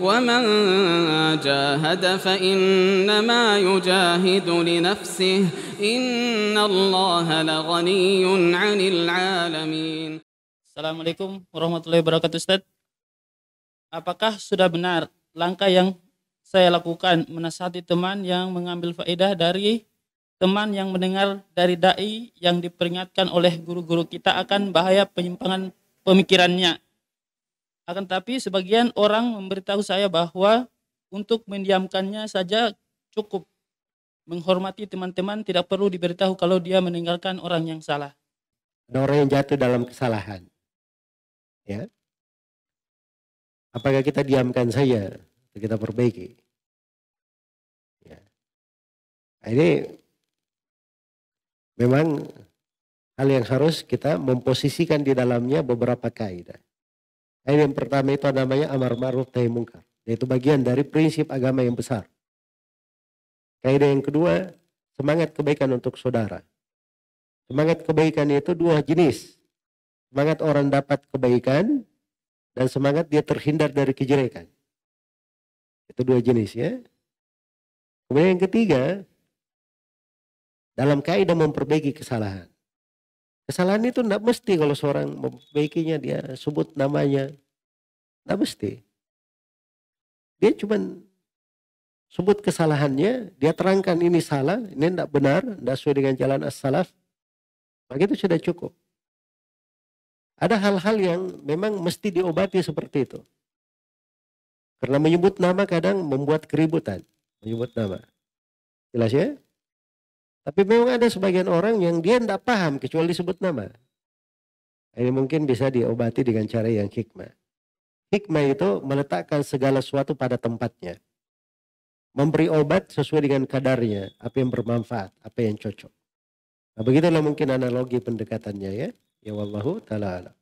ومن جاهد فإنما يجاهد لنفسه إن الله لغني عن العالمين Assalamualaikum warahmatullahi wabarakatuh Ustaz Apakah sudah benar langkah yang saya lakukan menasihati teman yang mengambil faedah dari teman yang mendengar dari da'i yang diperingatkan oleh guru-guru kita akan bahaya penyimpangan pemikirannya akan tapi sebagian orang memberitahu saya bahwa untuk mendiamkannya saja cukup. Menghormati teman-teman tidak perlu diberitahu kalau dia meninggalkan orang yang salah. Ada orang yang jatuh dalam kesalahan. Ya. Apakah kita diamkan saja kita perbaiki? Ya. Nah, ini memang hal yang harus kita memposisikan di dalamnya beberapa kaidah. Ayat yang pertama itu namanya amar ma'ruf nahi mungkar. Yaitu bagian dari prinsip agama yang besar. Kaidah yang kedua, semangat kebaikan untuk saudara. Semangat kebaikan itu dua jenis. Semangat orang dapat kebaikan dan semangat dia terhindar dari kejelekan. Itu dua jenis ya. Kemudian yang ketiga, dalam kaidah memperbaiki kesalahan. Kesalahan itu tidak mesti kalau seorang memperbaikinya dia sebut namanya. Tidak mesti. Dia cuma sebut kesalahannya, dia terangkan ini salah, ini tidak benar, tidak sesuai dengan jalan as-salaf. Maka itu sudah cukup. Ada hal-hal yang memang mesti diobati seperti itu. Karena menyebut nama kadang membuat keributan. Menyebut nama. Jelas ya? Tapi memang ada sebagian orang yang dia tidak paham kecuali disebut nama. Ini mungkin bisa diobati dengan cara yang hikmah. Hikmah itu meletakkan segala sesuatu pada tempatnya. Memberi obat sesuai dengan kadarnya, apa yang bermanfaat, apa yang cocok. Nah, begitulah mungkin analogi pendekatannya ya. Ya wallahu taala.